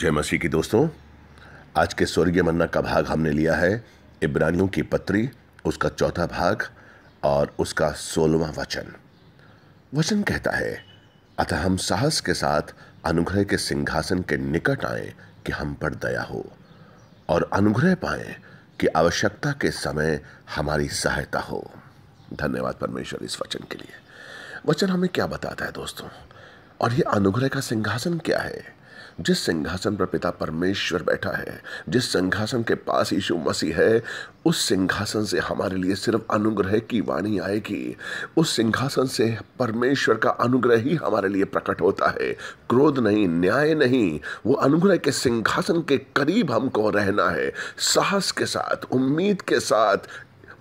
जय मसीह की दोस्तों आज के स्वर्गीय मन्ना का भाग हमने लिया है इब्रानियों की पत्री उसका चौथा भाग और उसका सोलवा वचन वचन कहता है अतः हम साहस के साथ अनुग्रह के सिंहासन के निकट आए कि हम पर दया हो और अनुग्रह पाए कि आवश्यकता के समय हमारी सहायता हो धन्यवाद परमेश्वर इस वचन के लिए वचन हमें क्या बताता है दोस्तों और ये अनुग्रह का सिंहासन क्या है जिस सिंहासन पर पिता परमेश्वर बैठा है जिस सिंहासन के पास यीशु मसीह है उस सिंहासन से हमारे लिए सिर्फ अनुग्रह की वाणी आएगी उस सिंहासन से परमेश्वर का अनुग्रह ही हमारे लिए प्रकट होता है क्रोध नहीं न्याय नहीं वो अनुग्रह के सिंहासन के करीब हमको रहना है साहस के साथ उम्मीद के साथ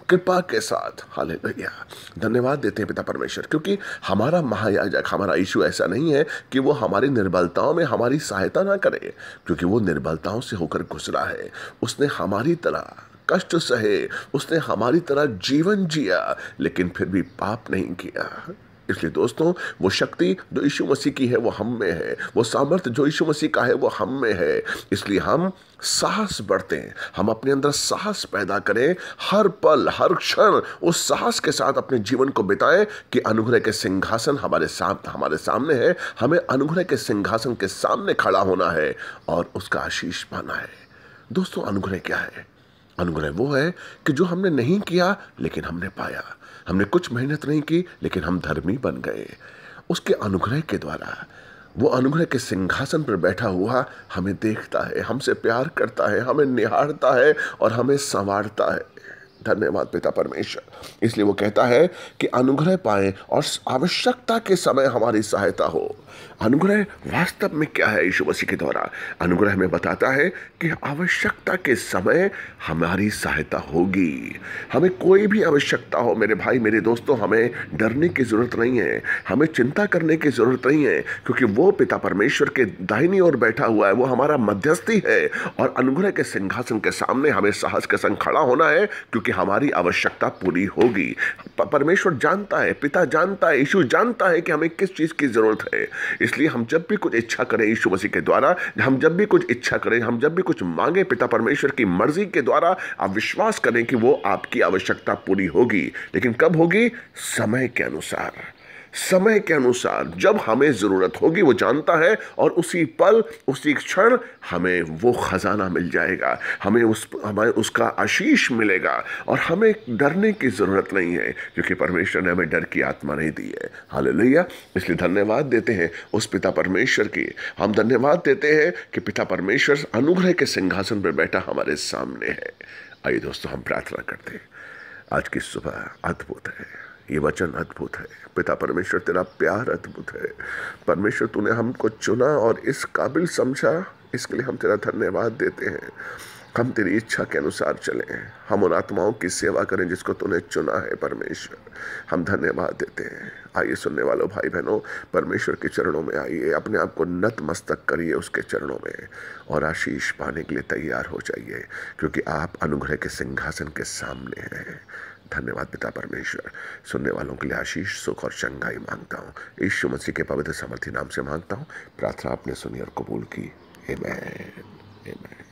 कृपा के साथ हाल धन्यवाद देते हैं पिता परमेश्वर क्योंकि हमारा महायाजक हमारा यीशु ऐसा नहीं है कि वो हमारी निर्बलताओं में हमारी सहायता ना करे क्योंकि वो निर्बलताओं से होकर गुजरा है उसने हमारी तरह कष्ट सहे उसने हमारी तरह जीवन जिया लेकिन फिर भी पाप नहीं किया इसलिए दोस्तों वो शक्ति जो यीशु मसीह की है वो हम में है वो सामर्थ्य जो यीशु मसीह का है वो हम में है इसलिए हम साहस बढ़ते हैं हम अपने अंदर साहस पैदा करें हर पल हर क्षण उस साहस के साथ अपने जीवन को बिताएं कि अनुग्रह के सिंहासन हमारे साथ हमारे सामने है हमें अनुग्रह के सिंहासन के सामने खड़ा होना है और उसका आशीष पाना है दोस्तों अनुग्रह क्या है अनुग्रह वो है कि जो हमने नहीं किया लेकिन हमने पाया हमने कुछ मेहनत नहीं की लेकिन हम धर्मी बन गए उसके अनुग्रह के द्वारा वो अनुग्रह के सिंहासन पर बैठा हुआ हमें देखता है हमसे प्यार करता है हमें निहारता है और हमें संवारता है धन्यवाद पिता परमेश्वर इसलिए वो कहता है कि अनुग्रह पाएं और आवश्यकता के समय हमारी सहायता हो अनुग्रह वास्तव में क्या है यीशु मसीह के द्वारा अनुग्रह में बताता है कि आवश्यकता के समय हमारी सहायता होगी हमें कोई भी आवश्यकता हो मेरे भाई मेरे दोस्तों हमें डरने की ज़रूरत नहीं है हमें चिंता करने की ज़रूरत नहीं है क्योंकि वो पिता परमेश्वर के दाहिनी ओर बैठा हुआ है वो हमारा मध्यस्थी है और अनुग्रह के सिंहासन के सामने हमें साहस के संग खड़ा होना है क्योंकि हमारी आवश्यकता पूरी होगी परमेश्वर जानता है पिता जानता है यीशु जानता है कि हमें किस चीज़ की ज़रूरत है इसलिए हम जब भी कुछ इच्छा करें यीशु मसीह के द्वारा हम जब भी कुछ इच्छा करें हम जब भी कुछ मांगे पिता परमेश्वर की मर्जी के द्वारा आप विश्वास करें कि वो आपकी आवश्यकता पूरी होगी लेकिन कब होगी समय के अनुसार समय के अनुसार जब हमें ज़रूरत होगी वो जानता है और उसी पल उसी क्षण हमें वो ख़जाना मिल जाएगा हमें उस हमें उसका आशीष मिलेगा और हमें डरने की ज़रूरत नहीं है क्योंकि परमेश्वर ने हमें डर की आत्मा नहीं दी है हाल इसलिए धन्यवाद देते हैं उस पिता परमेश्वर की हम धन्यवाद देते हैं कि पिता परमेश्वर अनुग्रह के सिंहासन पर बैठा हमारे सामने है आइए दोस्तों हम प्रार्थना करते हैं आज की सुबह अद्भुत है ये वचन अद्भुत है पिता परमेश्वर तेरा प्यार अद्भुत है परमेश्वर तूने हमको चुना और इस काबिल समझा इसके लिए हम तेरा धन्यवाद देते हैं हम तेरी इच्छा के अनुसार चलें हम उन आत्माओं की सेवा करें जिसको तूने चुना है परमेश्वर हम धन्यवाद देते हैं आइए सुनने वालों भाई बहनों परमेश्वर के चरणों में आइए अपने आप को नतमस्तक करिए उसके चरणों में और आशीष पाने के लिए तैयार हो जाइए क्योंकि आप अनुग्रह के सिंहासन के सामने हैं धन्यवाद पिता परमेश्वर सुनने वालों के लिए आशीष सुख और चंगाई मांगता हूँ यीशु मसीह के पवित्र समर्थी नाम से मांगता हूँ प्रार्थना आपने सुनी और कबूल की एमैन एमैन